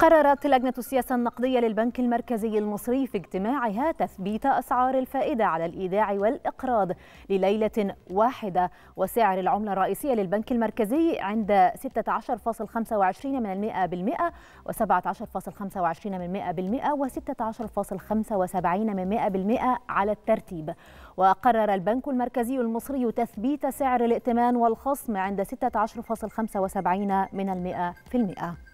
قررت لجنة السياسة النقدية للبنك المركزي المصري في اجتماعها تثبيت أسعار الفائدة على الإيداع والإقراض لليلة واحدة وسعر العملة الرئيسية للبنك المركزي عند 16.25 من المئة بالمئة و17.25 من مئة بالمئة و16.75 من مئة بالمئة على الترتيب وقرر البنك المركزي المصري تثبيت سعر الائتمان والخصم عند 16.75 من المئة في المئة